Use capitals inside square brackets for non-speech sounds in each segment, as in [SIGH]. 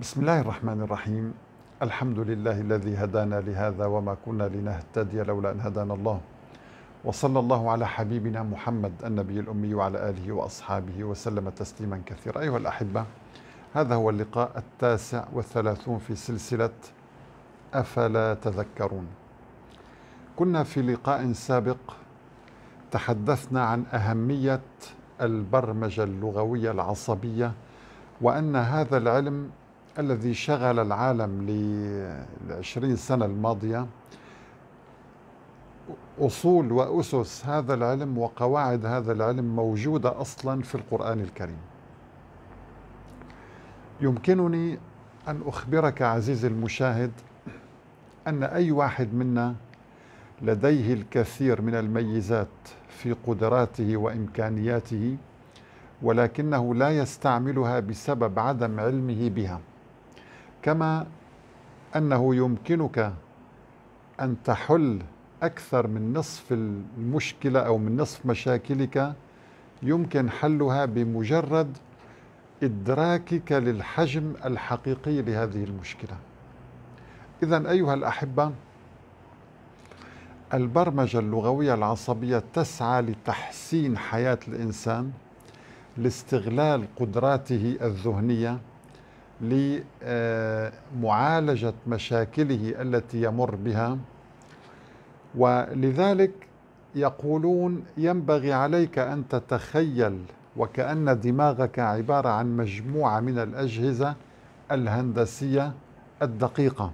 بسم الله الرحمن الرحيم الحمد لله الذي هدانا لهذا وما كنا لنهتدي لولا أن هدانا الله وصلى الله على حبيبنا محمد النبي الأمي وعلى آله وأصحابه وسلم تسليما كثيرا أيها الأحبة هذا هو اللقاء التاسع والثلاثون في سلسلة أفلا تذكرون كنا في لقاء سابق تحدثنا عن أهمية البرمجة اللغوية العصبية وأن هذا العلم الذي شغل العالم لعشرين سنة الماضية أصول وأسس هذا العلم وقواعد هذا العلم موجودة أصلا في القرآن الكريم يمكنني أن أخبرك عزيزي المشاهد أن أي واحد منا لديه الكثير من الميزات في قدراته وإمكانياته ولكنه لا يستعملها بسبب عدم علمه بها كما انه يمكنك ان تحل اكثر من نصف المشكله او من نصف مشاكلك يمكن حلها بمجرد ادراكك للحجم الحقيقي لهذه المشكله اذا ايها الاحبه البرمجه اللغويه العصبيه تسعى لتحسين حياه الانسان لاستغلال قدراته الذهنيه لمعالجة مشاكله التي يمر بها ولذلك يقولون ينبغي عليك أن تتخيل وكأن دماغك عبارة عن مجموعة من الأجهزة الهندسية الدقيقة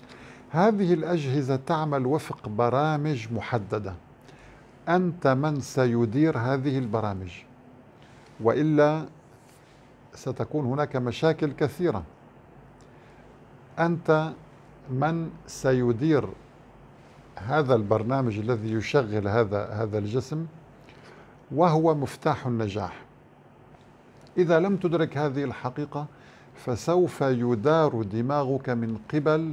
[CLEARS THROAT] هذه الأجهزة تعمل وفق برامج محددة أنت من سيدير هذه البرامج وإلا ستكون هناك مشاكل كثيرة أنت من سيدير هذا البرنامج الذي يشغل هذا هذا الجسم وهو مفتاح النجاح إذا لم تدرك هذه الحقيقة فسوف يدار دماغك من قبل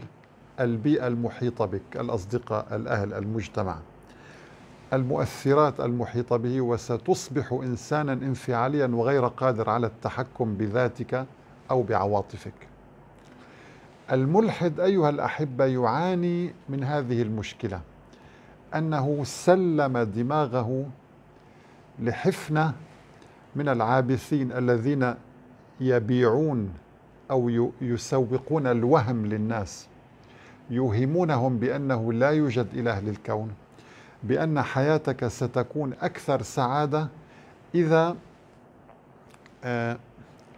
البيئة المحيطة بك الأصدقاء الأهل المجتمع المؤثرات المحيطة به وستصبح إنسانا انفعاليا وغير قادر على التحكم بذاتك أو بعواطفك الملحد أيها الأحبة يعاني من هذه المشكلة أنه سلم دماغه لحفنة من العابثين الذين يبيعون أو يسوقون الوهم للناس يوهمونهم بأنه لا يوجد إله للكون بأن حياتك ستكون أكثر سعادة إذا آه،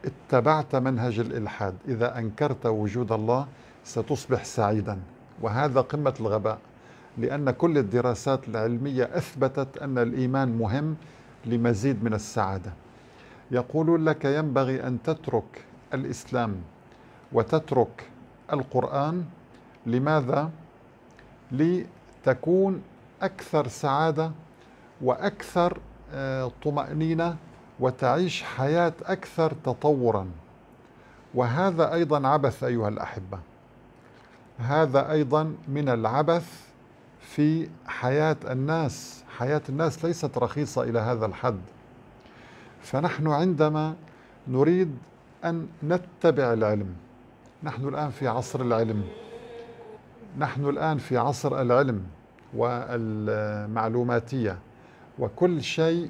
اتبعت منهج الإلحاد إذا أنكرت وجود الله ستصبح سعيدا وهذا قمة الغباء لأن كل الدراسات العلمية أثبتت أن الإيمان مهم لمزيد من السعادة يقولون لك ينبغي أن تترك الإسلام وتترك القرآن لماذا؟ لتكون أكثر سعادة وأكثر آه، طمأنينة وتعيش حياة أكثر تطورا وهذا أيضا عبث أيها الأحبة هذا أيضا من العبث في حياة الناس حياة الناس ليست رخيصة إلى هذا الحد فنحن عندما نريد أن نتبع العلم نحن الآن في عصر العلم نحن الآن في عصر العلم والمعلوماتية وكل شيء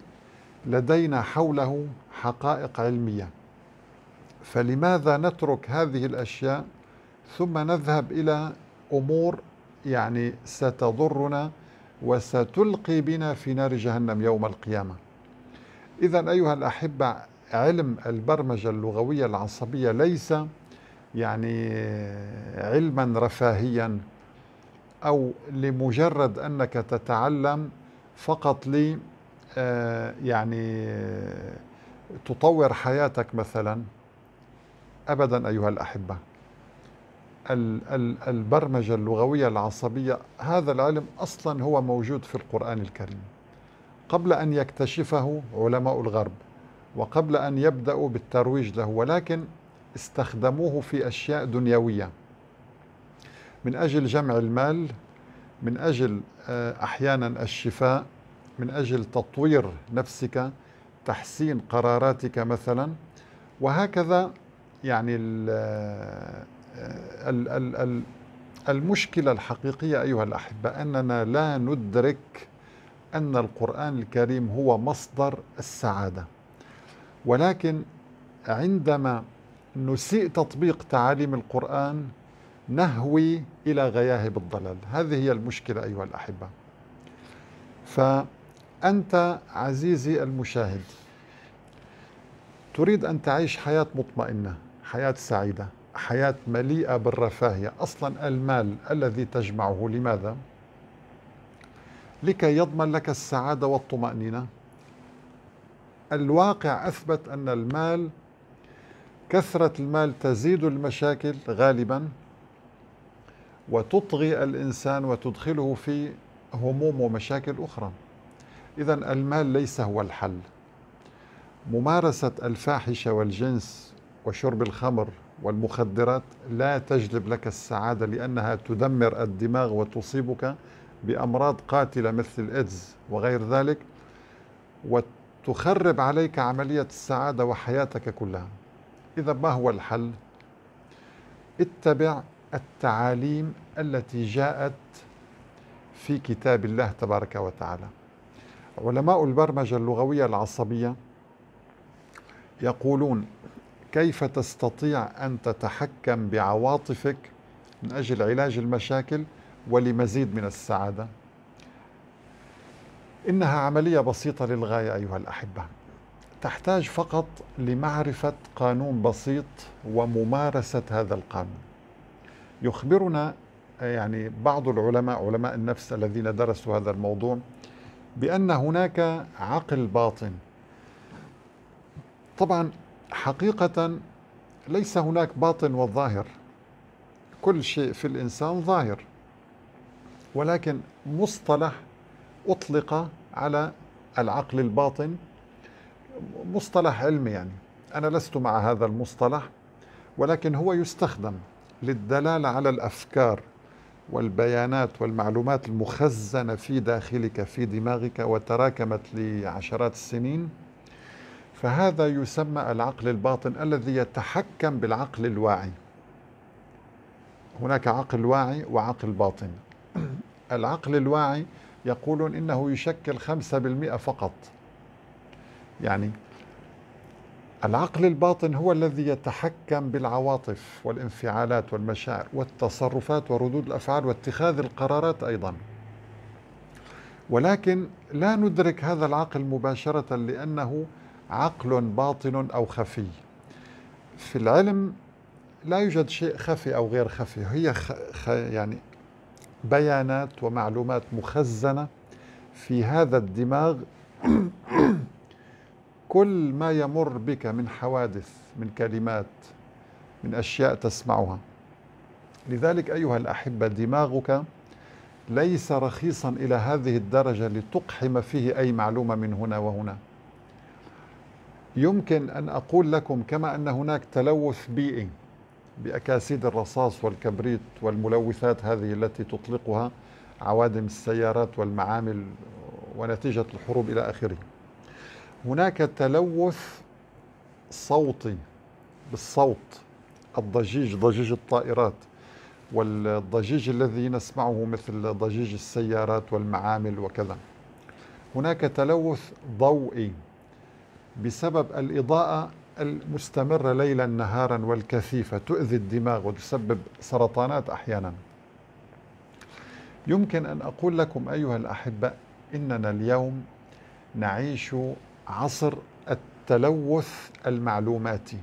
لدينا حوله حقائق علمية فلماذا نترك هذه الأشياء ثم نذهب إلى أمور يعني ستضرنا وستلقي بنا في نار جهنم يوم القيامة إذا أيها الأحبة علم البرمجة اللغوية العصبية ليس يعني علما رفاهيا أو لمجرد أنك تتعلم فقط لي آه، يعني آه، تطور حياتك مثلا أبدا أيها الأحبة البرمجة اللغوية العصبية هذا العلم أصلا هو موجود في القرآن الكريم قبل أن يكتشفه علماء الغرب وقبل أن يبدأوا بالترويج له ولكن استخدموه في أشياء دنيوية من أجل جمع المال من أجل آه، أحيانا الشفاء من أجل تطوير نفسك تحسين قراراتك مثلا وهكذا يعني آه، المشكلة الحقيقية أيها الأحبة أننا لا ندرك أن القرآن الكريم هو مصدر السعادة ولكن عندما نسيء تطبيق تعاليم القرآن نهوي إلى غياهب الضلال هذه هي المشكلة أيها الأحبة فأنت عزيزي المشاهد تريد أن تعيش حياة مطمئنة حياة سعيدة حياة مليئة بالرفاهية أصلا المال الذي تجمعه لماذا؟ لكي يضمن لك السعادة والطمأنينة الواقع أثبت أن المال كثرة المال تزيد المشاكل غالبا وتطغي الإنسان وتدخله في هموم ومشاكل أخرى إذا المال ليس هو الحل ممارسة الفاحشة والجنس وشرب الخمر والمخدرات لا تجلب لك السعادة لأنها تدمر الدماغ وتصيبك بأمراض قاتلة مثل الإيدز وغير ذلك وتخرب عليك عملية السعادة وحياتك كلها إذا ما هو الحل؟ اتبع التعاليم التي جاءت في كتاب الله تبارك وتعالى علماء البرمجة اللغوية العصبية يقولون كيف تستطيع أن تتحكم بعواطفك من أجل علاج المشاكل ولمزيد من السعادة إنها عملية بسيطة للغاية أيها الأحبة تحتاج فقط لمعرفة قانون بسيط وممارسة هذا القانون يخبرنا آه، يعني بعض العلماء علماء النفس الذين درسوا هذا الموضوع بأن هناك عقل باطن طبعا حقيقة ليس هناك باطن والظاهر كل شيء في الإنسان ظاهر ولكن مصطلح أطلق على العقل الباطن مصطلح علمي يعني أنا لست مع هذا المصطلح ولكن هو يستخدم للدلاله على الافكار والبيانات والمعلومات المخزنه في داخلك في دماغك وتراكمت لعشرات السنين فهذا يسمى العقل الباطن الذي يتحكم بالعقل الواعي هناك عقل واعي وعقل باطن [CLEARS THROAT] العقل الواعي يقولون إنه يشكل خمسة بالمئة فقط يعني العقل الباطن هو الذي يتحكم بالعواطف والانفعالات والمشاعر والتصرفات وردود الافعال واتخاذ القرارات ايضا ولكن لا ندرك هذا العقل مباشره لانه عقل باطن او خفي في العلم لا يوجد شيء خفي او غير خفي هي خ... خ... يعني بيانات ومعلومات مخزنه في هذا الدماغ [CLEARS THROAT] كل ما يمر بك من حوادث من كلمات من اشياء تسمعها لذلك ايها الاحبه دماغك ليس رخيصا الى هذه الدرجه لتقحم فيه اي معلومه من هنا وهنا يمكن ان اقول لكم كما ان هناك تلوث بيئي باكاسيد الرصاص والكبريت والملوثات هذه التي تطلقها عوادم السيارات والمعامل ونتيجه الحروب الى اخره هناك تلوث صوتي بالصوت الضجيج ضجيج الطائرات والضجيج الذي نسمعه مثل ضجيج السيارات والمعامل وكذا هناك تلوث ضوئي بسبب الإضاءة المستمرة ليلا نهارا والكثيفة تؤذي الدماغ وتسبب سرطانات أحيانا يمكن أن أقول لكم أيها الأحبة إننا اليوم نعيش عصر التلوث المعلوماتي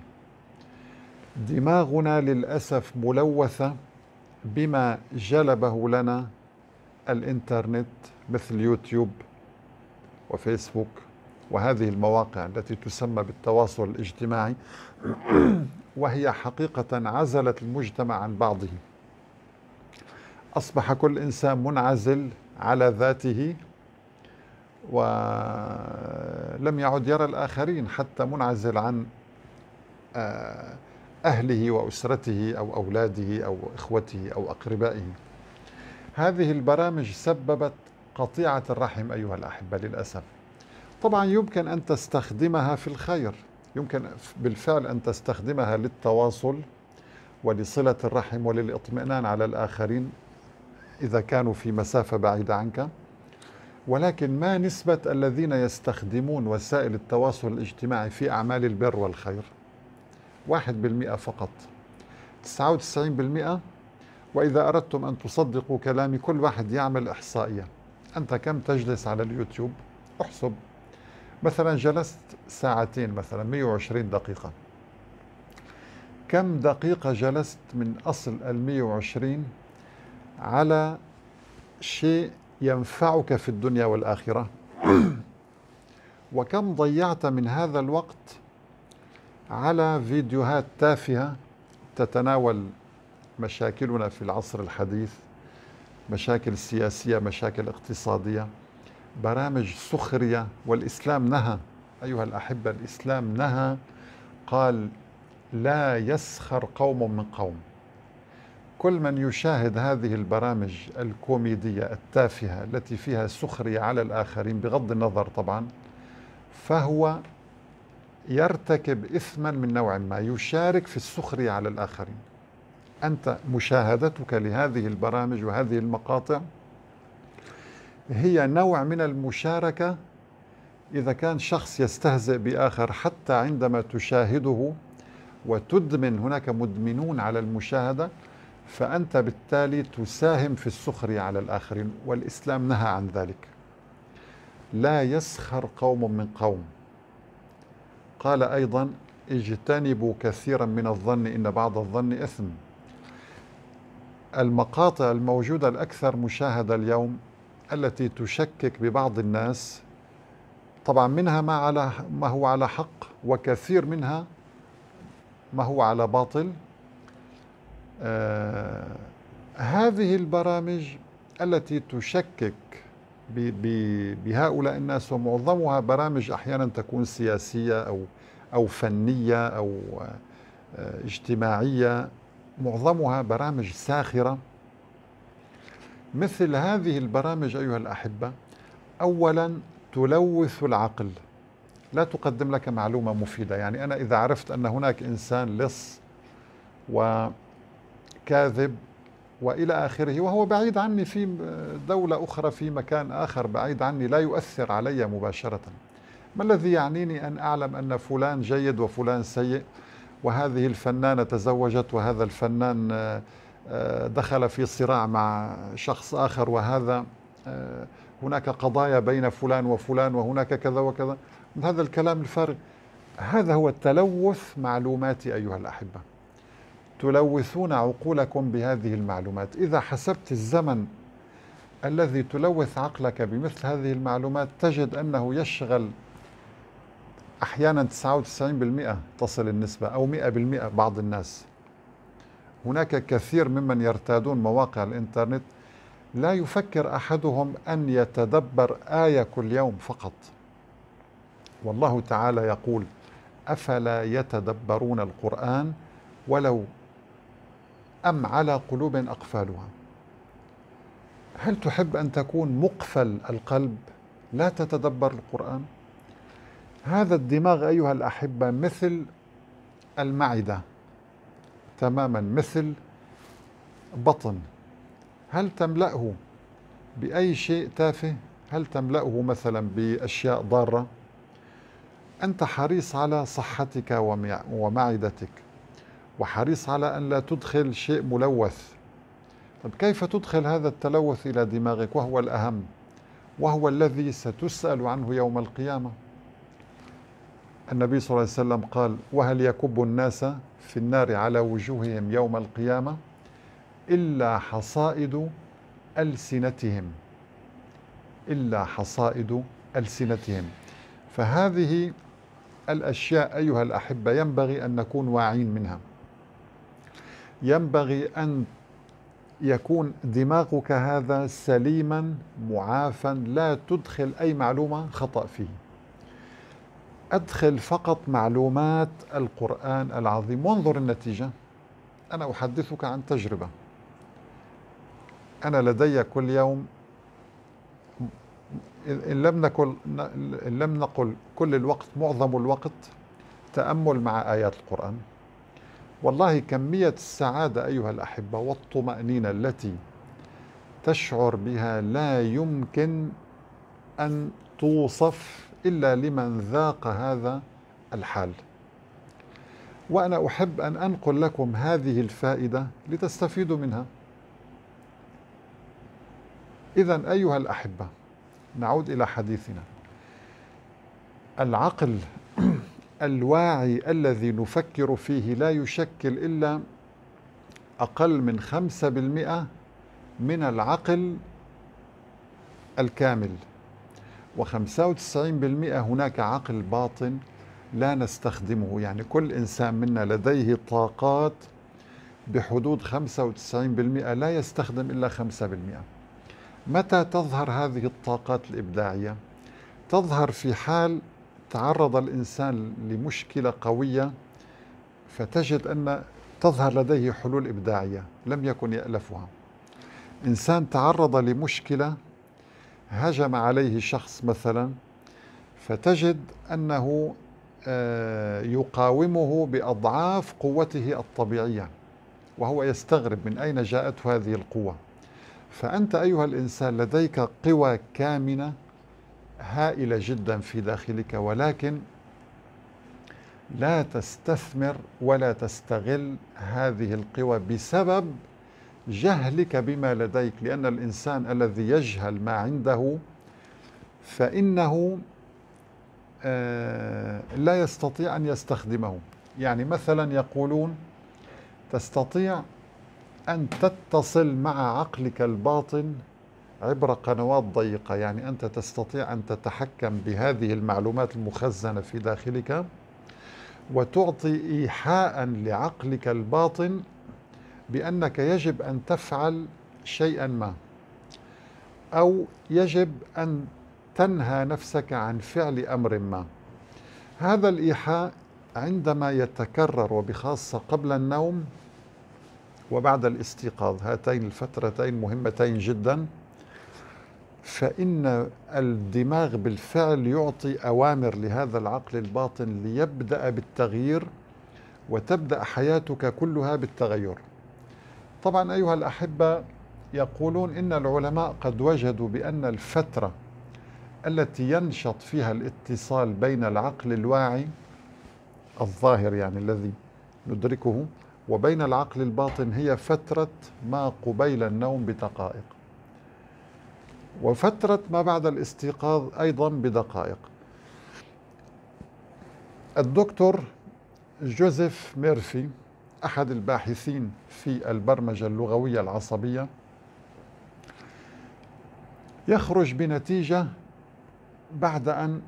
دماغنا للاسف ملوثه بما جلبه لنا الانترنت مثل يوتيوب وفيسبوك وهذه المواقع التي تسمى بالتواصل الاجتماعي [CLEARS THROAT] وهي حقيقه عزلت المجتمع عن بعضه اصبح كل انسان منعزل على ذاته ولم يعد يرى الآخرين حتى منعزل عن آه، أهله وأسرته أو أولاده أو إخوته أو أقربائه هذه البرامج سببت قطيعة الرحم أيها الأحبة للأسف طبعا يمكن أن تستخدمها في الخير يمكن بالفعل أن تستخدمها للتواصل ولصلة الرحم وللإطمئنان على الآخرين إذا كانوا في مسافة بعيدة عنك ولكن ما نسبة الذين يستخدمون وسائل التواصل الاجتماعي في أعمال البر والخير واحد بالمئة فقط 99% بالمئة وإذا أردتم أن تصدقوا كلامي كل واحد يعمل إحصائية أنت كم تجلس على اليوتيوب احسب مثلا جلست ساعتين مثلا 120 دقيقة كم دقيقة جلست من أصل ال 120 على شيء ينفعك في الدنيا والآخرة [CLEARS THROAT] وكم ضيعت من هذا الوقت على فيديوهات تافهة تتناول مشاكلنا في العصر الحديث مشاكل سياسية مشاكل اقتصادية برامج سخرية والإسلام نهى أيها الأحبة الإسلام نهى قال لا يسخر قوم من قوم كل من يشاهد هذه البرامج الكوميدية التافهة التي فيها سخرية على الآخرين بغض النظر طبعا فهو يرتكب إثما من نوع ما يشارك في السخرية على الآخرين أنت مشاهدتك لهذه البرامج وهذه المقاطع هي نوع من المشاركة إذا كان شخص يستهزئ بآخر حتى عندما تشاهده وتدمن هناك مدمنون على المشاهدة فأنت بالتالي تساهم في السخرية على الآخرين والإسلام نهى عن ذلك لا يسخر قوم من قوم قال أيضا اجتنبوا كثيرا من الظن إن بعض الظن إثم المقاطع الموجودة الأكثر مشاهدة اليوم التي تشكك ببعض الناس طبعا منها ما على ما هو على حق وكثير منها ما هو على باطل آه، هذه البرامج التي تشكك بهؤلاء الناس ومعظمها برامج احيانا تكون سياسيه او او فنيه او آه، اجتماعيه معظمها برامج ساخره مثل هذه البرامج ايها الاحبه اولا تلوث العقل لا تقدم لك معلومه مفيده يعني انا اذا عرفت ان هناك انسان لص و كاذب والى اخره وهو بعيد عني في دوله اخرى في مكان اخر بعيد عني لا يؤثر علي مباشره ما الذي يعنيني ان اعلم ان فلان جيد وفلان سيء وهذه الفنانه تزوجت وهذا الفنان آه، آه، دخل في صراع مع شخص اخر وهذا آه، هناك قضايا بين فلان وفلان وهناك كذا وكذا هذا الكلام الفارغ هذا هو تلوث معلوماتي ايها الاحبه تلوثون عقولكم بهذه المعلومات إذا حسبت الزمن الذي تلوث عقلك بمثل هذه المعلومات تجد أنه يشغل أحيانا 99% تصل النسبة أو 100% بعض الناس هناك كثير ممن يرتادون مواقع الإنترنت لا يفكر أحدهم أن يتدبر آية كل يوم فقط والله تعالى يقول أفلا يتدبرون القرآن ولو أم على قلوب أقفالها هل تحب أن تكون مقفل القلب لا تتدبر القرآن هذا الدماغ أيها الأحبة مثل المعدة تماما مثل بطن هل تملأه بأي شيء تافه هل تملأه مثلا بأشياء ضارة أنت حريص على صحتك ومعدتك وحريص على أن لا تدخل شيء ملوث طب كيف تدخل هذا التلوث إلى دماغك وهو الأهم وهو الذي ستسأل عنه يوم القيامة النبي صلى الله عليه وسلم قال وهل يكب الناس في النار على وجوههم يوم القيامة إلا حصائد ألسنتهم إلا حصائد ألسنتهم فهذه الأشياء أيها الأحبة ينبغي أن نكون واعين منها ينبغي أن يكون دماغك هذا سليما معافا لا تدخل أي معلومة خطأ فيه أدخل فقط معلومات القرآن العظيم وانظر النتيجة أنا أحدثك عن تجربة أنا لدي كل يوم إن لم نقل إن لم نقل كل الوقت معظم الوقت تأمل مع آيات القرآن والله كمية السعادة أيها الأحبة والطمأنينة التي تشعر بها لا يمكن أن توصف إلا لمن ذاق هذا الحال وأنا أحب أن أنقل لكم هذه الفائدة لتستفيدوا منها إذا أيها الأحبة نعود إلى حديثنا العقل الواعي الذي نفكر فيه لا يشكل إلا أقل من خمسة بالمئة من العقل الكامل وخمسة وتسعين بالمئة هناك عقل باطن لا نستخدمه يعني كل إنسان منا لديه طاقات بحدود 95% لا يستخدم إلا 5% متى تظهر هذه الطاقات الإبداعية؟ تظهر في حال تعرض الإنسان لمشكلة قوية فتجد أن تظهر لديه حلول إبداعية لم يكن يألفها إنسان تعرض لمشكلة هجم عليه شخص مثلا فتجد أنه آه، يقاومه بأضعاف قوته الطبيعية وهو يستغرب من أين جاءته هذه القوة فأنت أيها الإنسان لديك قوى كامنة هائله جدا في داخلك ولكن لا تستثمر ولا تستغل هذه القوى بسبب جهلك بما لديك لان الانسان الذي يجهل ما عنده فانه آه، لا يستطيع ان يستخدمه يعني مثلا يقولون تستطيع ان تتصل مع عقلك الباطن عبر قنوات ضيقة يعني أنت تستطيع أن تتحكم بهذه المعلومات المخزنة في داخلك وتعطي إيحاء لعقلك الباطن بأنك يجب أن تفعل شيئا ما أو يجب أن تنهى نفسك عن فعل أمر ما هذا الإيحاء عندما يتكرر وبخاصة قبل النوم وبعد الاستيقاظ هاتين الفترتين مهمتين جداً فإن الدماغ بالفعل يعطي أوامر لهذا العقل الباطن ليبدأ بالتغيير وتبدأ حياتك كلها بالتغير. طبعا أيها الأحبة يقولون إن العلماء قد وجدوا بأن الفترة التي ينشط فيها الاتصال بين العقل الواعي الظاهر يعني الذي ندركه وبين العقل الباطن هي فترة ما قبيل النوم بدقائق وفترة ما بعد الاستيقاظ أيضا بدقائق الدكتور جوزيف ميرفي أحد الباحثين في البرمجة اللغوية العصبية يخرج بنتيجة بعد أن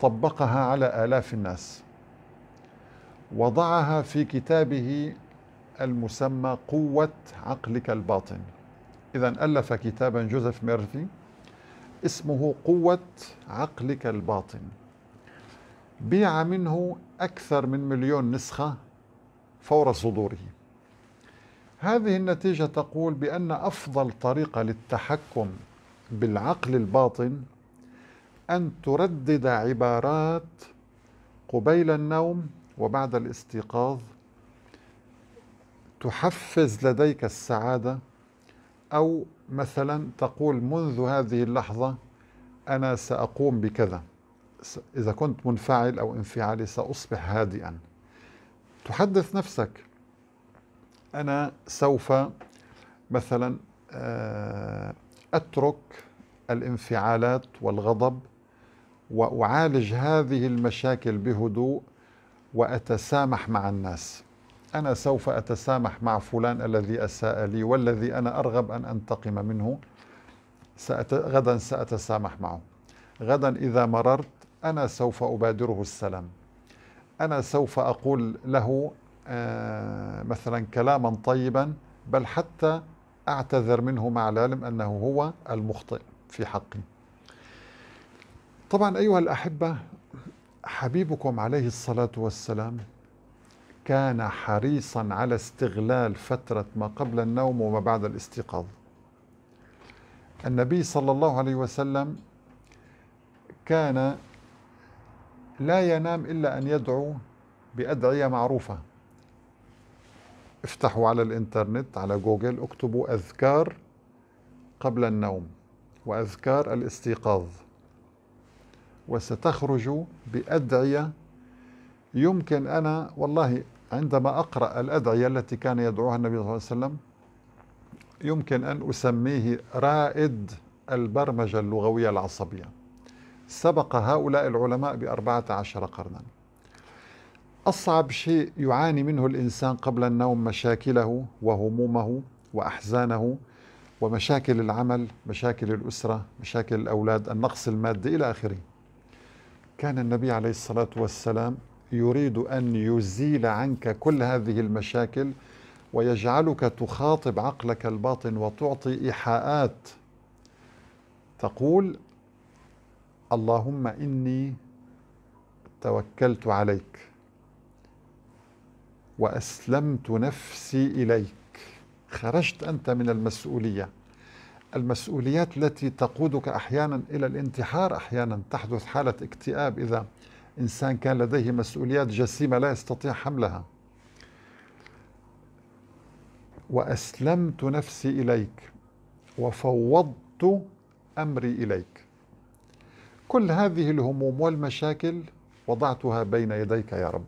طبقها على آلاف الناس وضعها في كتابه المسمى قوة عقلك الباطن إذا ألف كتابا جوزيف ميرفي اسمه قوة عقلك الباطن بيع منه أكثر من مليون نسخة فور صدوره هذه النتيجة تقول بأن أفضل طريقة للتحكم بالعقل الباطن أن تردد عبارات قبيل النوم وبعد الاستيقاظ تحفز لديك السعادة أو مثلا تقول منذ هذه اللحظة أنا سأقوم بكذا إذا كنت منفعل أو انفعالي سأصبح هادئا تحدث نفسك أنا سوف مثلا آه، أترك الانفعالات والغضب وأعالج هذه المشاكل بهدوء وأتسامح مع الناس أنا سوف أتسامح مع فلان الذي أساء لي والذي أنا أرغب أن أنتقم منه سأت... غدا سأتسامح معه غدا إذا مررت أنا سوف أبادره السلام أنا سوف أقول له آه مثلا كلاما طيبا بل حتى أعتذر منه مع العلم أنه هو المخطئ في حقي طبعا أيها الأحبة حبيبكم عليه الصلاة والسلام كان حريصا على استغلال فترة ما قبل النوم وما بعد الاستيقاظ النبي صلى الله عليه وسلم كان لا ينام إلا أن يدعو بأدعية معروفة افتحوا على الإنترنت على جوجل اكتبوا أذكار قبل النوم وأذكار الاستيقاظ وستخرج بأدعية يمكن أنا والله عندما أقرأ الأدعية التي كان يدعوها النبي صلى الله عليه وسلم يمكن أن أسميه رائد البرمجة اللغوية العصبية سبق هؤلاء العلماء بأربعة عشر قرنا أصعب شيء يعاني منه الإنسان قبل النوم مشاكله وهمومه وأحزانه ومشاكل العمل مشاكل الأسرة مشاكل الأولاد النقص المادي إلى آخره كان النبي عليه الصلاة والسلام يريد أن يزيل عنك كل هذه المشاكل ويجعلك تخاطب عقلك الباطن وتعطي إيحاءات تقول اللهم إني توكلت عليك وأسلمت نفسي إليك خرجت أنت من المسؤولية المسؤوليات التي تقودك أحيانا إلى الانتحار أحيانا تحدث حالة اكتئاب إذا إنسان كان لديه مسؤوليات جسيمة لا يستطيع حملها وأسلمت نفسي إليك وفوضت أمري إليك كل هذه الهموم والمشاكل وضعتها بين يديك يا رب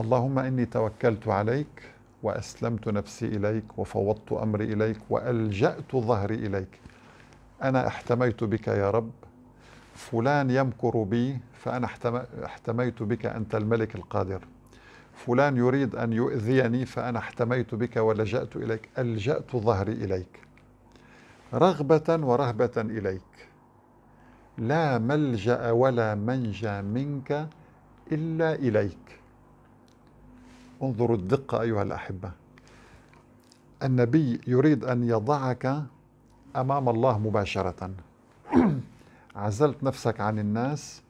اللهم إني توكلت عليك وأسلمت نفسي إليك وفوضت أمري إليك وألجأت ظهري إليك أنا احتميت بك يا رب فلان يمكر بي فأنا احتميت بك أنت الملك القادر فلان يريد أن يؤذيني فأنا احتميت بك ولجأت إليك ألجأت ظهري إليك رغبة ورهبة إليك لا ملجأ ولا منجى منك إلا إليك انظروا الدقة أيها الأحبة النبي يريد أن يضعك أمام الله مباشرة [CLEARS THROAT] عزلت نفسك عن الناس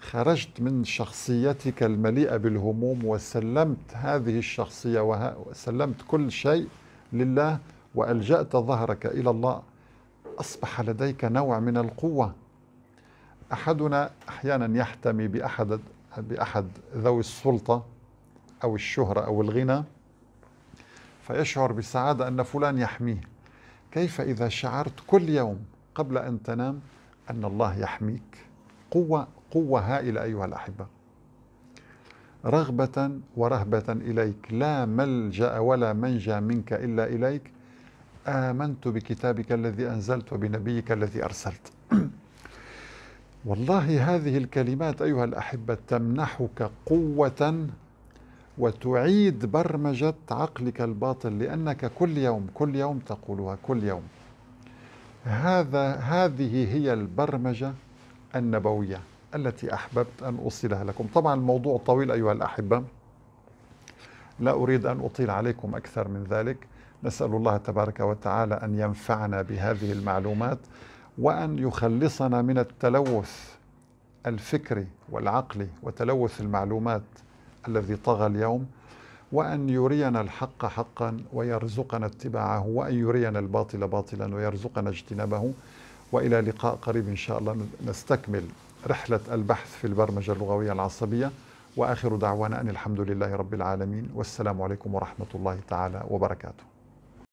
خرجت من شخصيتك المليئة بالهموم وسلمت هذه الشخصية وسلمت كل شيء لله وألجأت ظهرك إلى الله أصبح لديك نوع من القوة أحدنا أحيانا يحتمي بأحد بأحد ذوي السلطة أو الشهرة أو الغنى فيشعر بسعادة أن فلان يحميه كيف إذا شعرت كل يوم قبل أن تنام أن الله يحميك قوة قوة هائلة أيها الأحبة رغبة ورهبة إليك لا ملجأ ولا منجى منك إلا إليك آمنت بكتابك الذي أنزلت وبنبيك الذي أرسلت [CLEARS THROAT] والله هذه الكلمات أيها الأحبة تمنحك قوة وتعيد برمجة عقلك الباطل لأنك كل يوم كل يوم تقولها كل يوم هذا هذه هي البرمجة النبوية التي أحببت أن أوصلها لكم طبعا الموضوع طويل أيها الأحبة لا أريد أن أطيل عليكم أكثر من ذلك نسأل الله تبارك وتعالى أن ينفعنا بهذه المعلومات وأن يخلصنا من التلوث الفكري والعقلي وتلوث المعلومات الذي طغى اليوم وأن يرينا الحق حقا ويرزقنا اتباعه وأن يرينا الباطل باطلا ويرزقنا اجتنابه وإلى لقاء قريب إن شاء الله نستكمل رحلة البحث في البرمجة اللغوية العصبية وآخر دعوانا أن الحمد لله رب العالمين والسلام عليكم ورحمة الله تعالى وبركاته